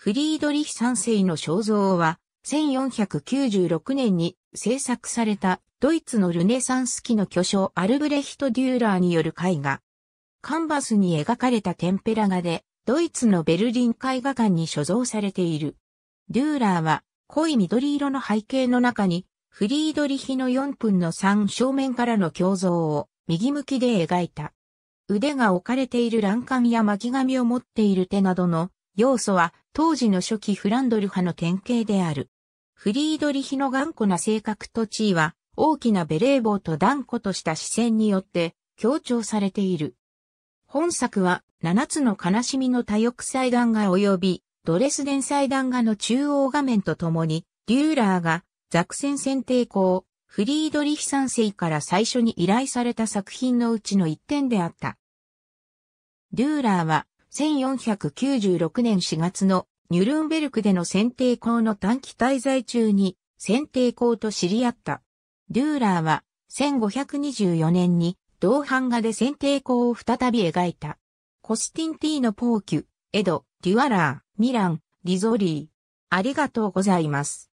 フリードリヒ三世の肖像は、1496年に制作されたドイツのルネサンス期の巨匠アルブレヒト・デューラーによる絵画。カンバスに描かれたテンペラ画で、ドイツのベルリン絵画館に所蔵されている。デューラーは、濃い緑色の背景の中に、フリードリヒの4分の3正面からの胸像を右向きで描いた。腕が置かれている欄干や巻き紙を持っている手などの要素は当時の初期フランドル派の典型である。フリードリヒの頑固な性格と地位は大きなベレー帽と断固とした視線によって強調されている。本作は7つの悲しみの多翼祭壇画及びドレスデン祭壇画の中央画面とともに、デューラーがザクセン選定校、フリードリヒ三世から最初に依頼された作品のうちの一点であった。デューラーは1496年4月のニュルンベルクでの選定校の短期滞在中に選定校と知り合った。デューラーは1524年に同版画で選定校を再び描いた。コスティンティーノ・ポーキュ、エド、デュアラー、ミラン、リゾリー。ありがとうございます。